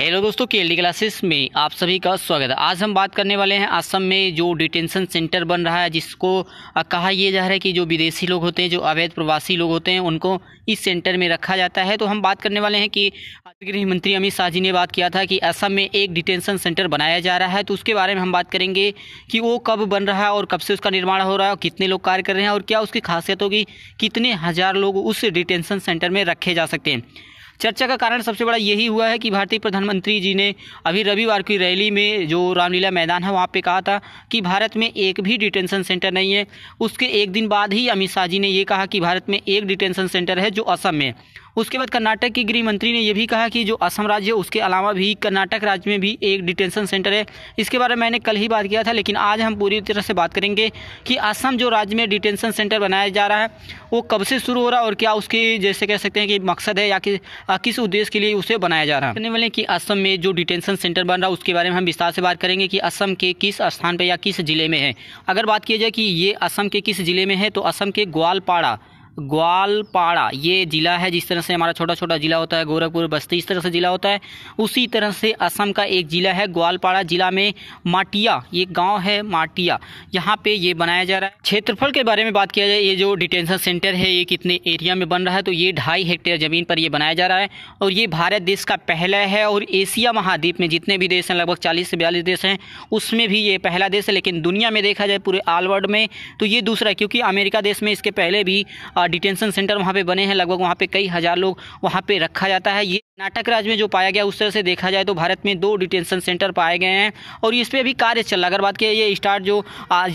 hello दोस्तों के classes में आप सभी का स्वागत है आज हम बात करने वाले हैं असम में जो डिटेंशन सेंटर बन रहा है जिसको कहा यह जा रहा है कि जो विदेशी लोग होते हैं जो अवैध प्रवासी लोग होते हैं उनको इस सेंटर में रखा जाता है तो हम बात करने वाले हैं कि गृह मंत्री अमित शाह जी ने बात किया था कि असम में एक डिटेंशन सेंटर बनाया जा रहा है तो उसके बारे में हम बात करेंगे कि वो कब बन रहा है और कब से उसका निर्माण हो रहा है कितने लोग कार्य कर रहे हैं और क्या उसकी खासियत होगी कितने हज़ार लोग उस डिटेंशन सेंटर में रखे जा सकते हैं चर्चा का कारण सबसे बड़ा यही हुआ है कि भारतीय प्रधानमंत्री जी ने अभी रविवार की रैली में जो रामलीला मैदान है वहाँ पर कहा था कि भारत में एक भी डिटेंशन सेंटर नहीं है उसके एक दिन बाद ही अमित शाह जी ने ये कहा कि भारत में एक डिटेंशन सेंटर है जो असम में उसके बाद कर्नाटक के गृह मंत्री ने यह भी कहा कि जो असम राज्य है उसके अलावा भी कर्नाटक राज्य में भी एक डिटेंशन सेंटर है इसके बारे में मैंने कल ही बात किया था लेकिन आज हम पूरी तरह से बात करेंगे कि असम जो राज्य में डिटेंशन सेंटर बनाया जा रहा है वो कब से शुरू हो रहा है और क्या उसके जैसे कह सकते हैं कि मकसद है या कि किस उद्देश्य के लिए उसे बनाया जा रहा है वाले की असम में जो डिटेंशन सेंटर बन रहा है उसके बारे में हम विस्तार से बात करेंगे कि असम के किस स्थान पर या किस जिले में है अगर बात की जाए कि ये असम के किस जिले में है तो असम के ग्वालपाड़ा ग्वालपाड़ा ये ज़िला है जिस तरह से हमारा छोटा छोटा ज़िला होता है गोरखपुर बस्ती इस तरह से ज़िला होता है उसी तरह से असम का एक ज़िला है ग्वालपाड़ा ज़िला में माटिया ये गांव है माटिया यहाँ पे ये बनाया जा रहा है क्षेत्रफल के बारे में बात किया जाए ये जो डिटेंशन सेंटर है ये कितने एरिया में बन रहा है तो ये ढाई हेक्टेयर ज़मीन पर यह बनाया जा रहा है और ये भारत देश का पहला है और एशिया महाद्वीप में जितने भी देश हैं लगभग चालीस से बयालीस देश हैं उसमें भी ये पहला देश है लेकिन दुनिया में देखा जाए पूरे आल वर्ल्ड में तो ये दूसरा क्योंकि अमेरिका देश में इसके पहले भी डिटेंशन सेंटर वहाँ पे बने हैं लगभग वहाँ पे कई हज़ार लोग वहाँ पे रखा जाता है ये कर्नाटक राज्य में जो पाया गया उस तरह से देखा जाए तो भारत में दो डिटेंशन सेंटर पाए गए हैं और इस पर अभी कार्य चल रहा अगर बात की ये स्टार्ट जो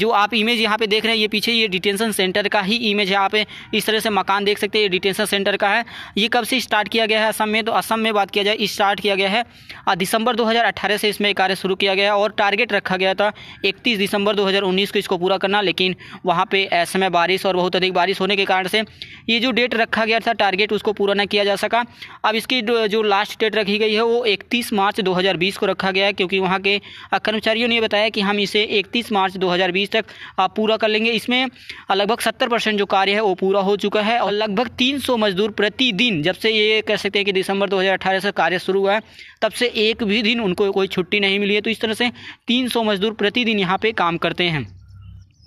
जो आप इमेज यहाँ पे देख रहे हैं ये पीछे ये डिटेंशन सेंटर का ही इमेज है आप इस तरह से मकान देख सकते हैं ये डिटेंशन सेंटर का है ये कब से स्टार्ट किया गया है असम में तो असम में बात किया जाए स्टार्ट किया गया है दिसंबर दो से इसमें कार्य शुरू किया गया और टारगेट रखा गया था इकतीस दिसंबर दो को इसको पूरा करना लेकिन वहाँ पे ऐसे में बारिश और बहुत अधिक बारिश होने के कारण से से ये जो डेट रखा गया था टारगेट उसको पूरा ना किया जा सका अब इसकी जो लास्ट डेट रखी गई है वो इकतीस मार्च 2020 को रखा गया है क्योंकि वहाँ के कर्मचारियों ने बताया कि हम इसे इकतीस मार्च 2020 तक पूरा कर लेंगे इसमें लगभग सत्तर परसेंट जो कार्य है वो पूरा हो चुका है और लगभग तीन मजदूर प्रतिदिन जब से ये कह सकते हैं कि दिसंबर 2018 से कार्य शुरू हुआ है तब से एक भी दिन उनको कोई छुट्टी नहीं मिली है तो इस तरह से तीन मजदूर प्रतिदिन यहाँ पर काम करते हैं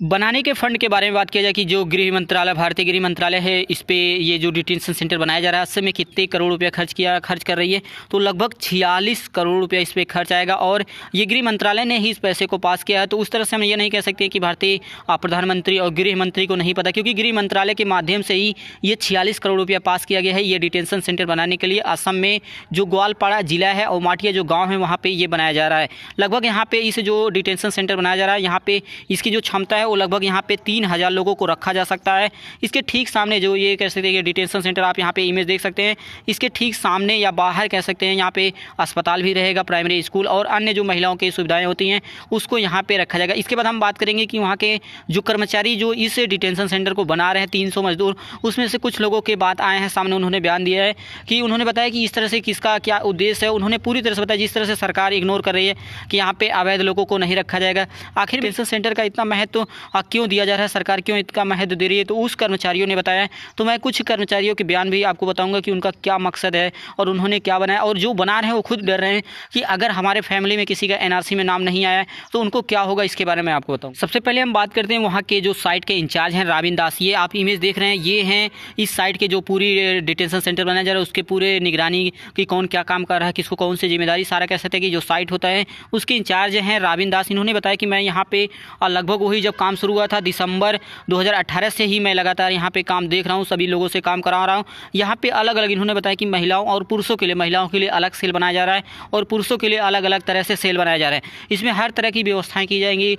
बनाने के फंड के बारे में बात किया जाए कि जो गृह मंत्रालय भारतीय गृह मंत्रालय है इस पर ये जो डिटेंशन सेंटर बनाया जा रहा है उससे में कितने करोड़ रुपया खर्च किया खर्च कर रही है तो लगभग छियालीस करोड़ रुपया इस पर खर्च आएगा और ये गृह मंत्रालय ने ही इस पैसे को पास किया है तो उस तरह से हम ये नहीं कह सकते कि भारतीय प्रधानमंत्री और गृह मंत्री को नहीं पता क्योंकि गृह मंत्रालय के माध्यम से ही ये छियालीस करोड़ रुपया पास किया गया है ये डिटेंशन सेंटर बनाने के लिए असम में जो ग्वालपाड़ा जिला है और माठिया जो गाँव है वहाँ पर ये बनाया जा रहा है लगभग यहाँ पर इस जो डिटेंशन सेंटर बनाया जा रहा है यहाँ पर इसकी जो क्षमता है है वो लगभग यहाँ पे तीन हज़ार लोगों को रखा जा सकता है इसके ठीक सामने जो ये कह सकते हैं कि डिटेंशन सेंटर आप यहाँ पे इमेज देख सकते हैं इसके ठीक सामने या बाहर कह सकते हैं यहाँ पे अस्पताल भी रहेगा प्राइमरी स्कूल और अन्य जो महिलाओं की सुविधाएँ होती हैं उसको यहाँ पर रखा जाएगा इसके बाद हम बात करेंगे कि वहाँ के जो कर्मचारी जो इस डिटेंशन सेंटर को बना रहे हैं तीन मजदूर उसमें से कुछ लोगों के बात आए हैं सामने उन्होंने बयान दिया है कि उन्होंने बताया कि इस तरह से किसका क्या उद्देश्य है उन्होंने पूरी तरह से बताया जिस तरह से सरकार इग्नोर कर रही है कि यहाँ पे अवैध लोगों को नहीं रखा जाएगा आखिर डिटेंशन तो सेंटर का इतना महत्व तो और हाँ, क्यों दिया जा रहा है सरकार क्यों इतना महत्व दे रही है तो उस कर्मचारियों ने बताया तो मैं कुछ कर्मचारियों के बयान भी आपको बताऊँगा कि उनका क्या मकसद है और उन्होंने क्या बनाया और जो बना रहे हैं वो खुद डर रहे हैं कि अगर हमारे फैमिली में किसी का एन में नाम नहीं आया तो उनको क्या होगा इसके बारे में आपको बताऊँ सबसे पहले हम बात करते हैं वहाँ के जो साइट के इंचार्ज हैं राविन दास ये आप इमेज देख रहे हैं ये हैं इस साइट के जो पूरी डिटेंशन सेंटर बनाया जा रहा है उसके पूरे निगरानी की कौन क्या काम कर रहा है किसको कौन सी जिम्मेदारी सारा कह सकते हैं कि जो साइट होता है उसके इंचार्ज हैं राविन दास इन्होंने बताया कि मैं यहाँ पे लगभग वही जब काम शुरू हुआ था दिसंबर 2018 से ही मैं लगातार यहाँ पे काम देख रहा हूँ सभी लोगों से काम करा रहा हूँ यहाँ पे अलग अलग इन्होंने बताया कि महिलाओं और पुरुषों के लिए महिलाओं के लिए अलग सेल बनाया जा रहा है और पुरुषों के लिए अलग अलग तरह से सेल बनाया जा रहा है इसमें हर तरह की व्यवस्थाएँ की जाएंगी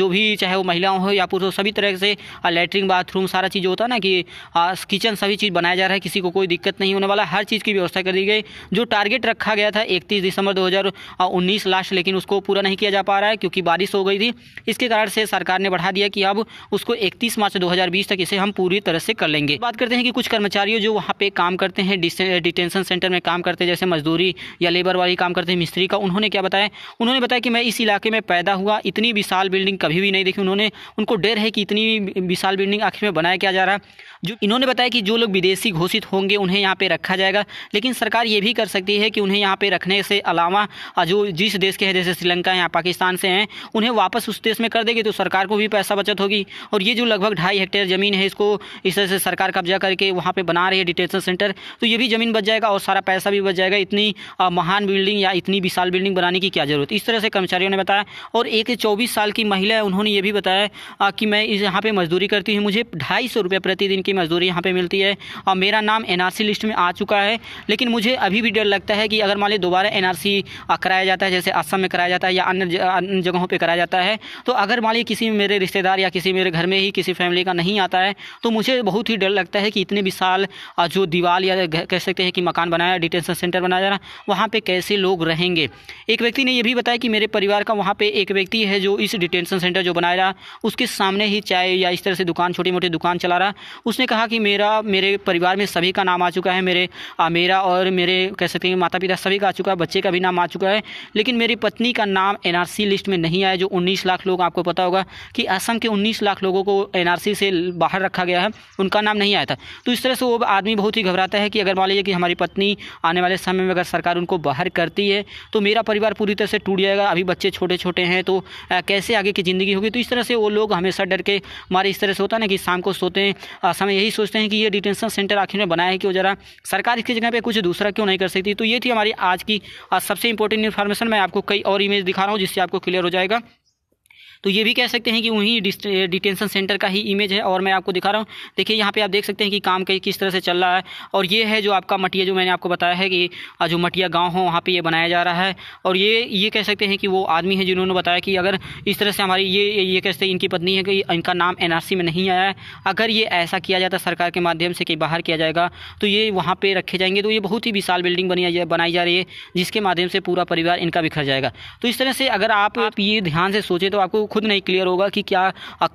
जो भी चाहे वो महिलाओं हो या पुरुष हो सभी तरह से लेटरिन बाथरूम सारा चीज़ होता है ना कि किचन सभी चीज़ बनाया जा रहा है किसी को कोई दिक्कत नहीं होने वाला हर चीज़ की व्यवस्था कर दी गई जो टारगेट रखा गया था इकतीस दिसंबर दो लास्ट लेकिन उसको पूरा नहीं किया जा पा रहा है क्योंकि बारिश हो गई थी इसके कारण से सरकार ने बढ़ा दिया कि अब उसको इकतीस मार्च 2020 तक इसे हम पूरी तरह से कर लेंगे बात करते हैं कि कुछ कर्मचारियों जो वहाँ पे काम करते हैं डिटेंशन सेंटर में काम करते हैं जैसे मजदूरी या लेबर वाली काम करते हैं मिस्त्री का उन्होंने क्या बताया उन्होंने बताया कि मैं इस इलाके में पैदा हुआ इतनी विशाल बिल्डिंग कभी भी नहीं देखी उन्होंने उनको डर है कि इतनी विशाल बिल्डिंग आखिर में बनाया क्या जा रहा है जो इन्होंने बताया कि जो लोग विदेशी घोषित होंगे उन्हें यहाँ पे रखा जाएगा लेकिन सरकार ये भी कर सकती है कि उन्हें यहाँ पे रखने से अलावा जो जिस देश के हैं जैसे श्रीलंका या पाकिस्तान से हैं उन्हें वापस उस देश में कर देगी तो सरकार को भी पैसा पैसा बचत होगी और ये जो लगभग ढाई हेक्टेयर ज़मीन है इसको इस तरह से सरकार कब्जा करके वहाँ पर बना रही है डिटेंशन सेंटर तो ये भी ज़मीन बच जाएगा और सारा पैसा भी बच जाएगा इतनी महान बिल्डिंग या इतनी विशाल बिल्डिंग बनाने की क्या ज़रूरत इस तरह से कर्मचारियों ने बताया और एक चौबीस साल की महिला है उन्होंने ये भी बताया कि मैं इस यहाँ पर मजदूरी करती हूँ मुझे ढाई सौ रुपये प्रतिदिन की मजदूरी यहाँ पर मिलती है और मेरा नाम एन लिस्ट में आ चुका है लेकिन मुझे अभी भी डर लगता है कि अगर मान ली दोबारा एन कराया जाता है जैसे असम में कराया जाता है या अन्य जगहों पर कराया जाता है तो अगर मान ली किसी मेरे रिश्तेदार या किसी मेरे घर में ही किसी फैमिली का नहीं आता है तो मुझे बहुत ही डर लगता है कि इतने भी साल जो दीवार या कह सकते हैं कि मकान बनाया डिटेंशन सेंटर बनाया जा रहा वहाँ पर कैसे लोग रहेंगे एक व्यक्ति ने यह भी बताया कि मेरे परिवार का वहाँ पर एक व्यक्ति है जो इस डिटेंशन सेंटर जो बनाया रहा उसके सामने ही चाय या इस तरह से दुकान छोटी मोटी दुकान चला रहा उसने कहा कि मेरा मेरे परिवार में सभी का नाम आ चुका है मेरे आ, मेरा और मेरे कह सकते हैं माता पिता सभी का आ चुका है बच्चे का भी नाम आ चुका है लेकिन मेरी पत्नी का नाम एनआरसी लिस्ट में नहीं आया जो 19 लाख लोग आपको पता होगा कि असम के 19 लाख लोगों को एनआरसी से बाहर रखा गया है उनका नाम नहीं आया था तो इस तरह से वो आदमी बहुत ही घबराता है कि अगर मान लीजिए कि हमारी पत्नी आने वाले समय में अगर सरकार उनको बाहर करती है तो मेरा परिवार पूरी तरह से टूट जाएगा अभी बच्चे छोटे छोटे हैं तो कैसे आगे की ज़िंदगी होगी तो इस तरह से वो लोग हमेशा डर के मारे इस तरह से होता है ना कि शाम को सोते हैं समय यही सोचते हैं कि ये डिटेंशन सेंटर आखिर में बनाया है कि वो ज़रा सरकार इसकी जगह पर कुछ दूसरा क्यों नहीं कर सकती तो ये थी हमारी आज की सबसे इंपॉर्टेंट इन्फॉर्मेशन मैं आपको कई और इमेज दिखा रहा हूँ जिससे आपको क्लियर हो जाएगा तो ये भी कह सकते हैं कि वहीं डिटेंशन सेंटर का ही इमेज है और मैं आपको दिखा रहा हूँ देखिए यहाँ पे आप देख सकते हैं कि काम कहीं किस तरह से चल रहा है और ये है जो आपका मटिया जो मैंने आपको बताया है कि जो मटिया गाँव हो वहाँ पर ये बनाया जा रहा है और ये ये कह सकते हैं कि वो आदमी है जिन्होंने बताया कि अगर इस तरह से हमारी ये ये कह सकते हैं इनकी पत्नी है कि इनका नाम एन में नहीं आया है अगर ये ऐसा किया जाता सरकार के माध्यम से कि बाहर किया जाएगा तो ये वहाँ पर रखे जाएंगे तो ये बहुत ही विशाल बिल्डिंग बनी बनाई जा रही है जिसके माध्यम से पूरा परिवार इनका बिखर जाएगा तो इस तरह से अगर आप, आप ये ध्यान से सोचें तो आपको खुद नहीं क्लियर होगा कि क्या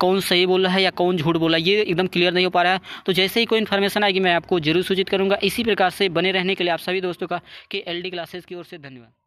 कौन सही बोल रहा है या कौन झूठ बोला है ये एकदम क्लियर नहीं हो पा रहा है तो जैसे ही कोई इन्फॉर्मेशन आएगी मैं आपको जरूर सूचित करूँगा इसी प्रकार से बने रहने के लिए आप सभी दोस्तों का कि एल क्लासेस की ओर से धन्यवाद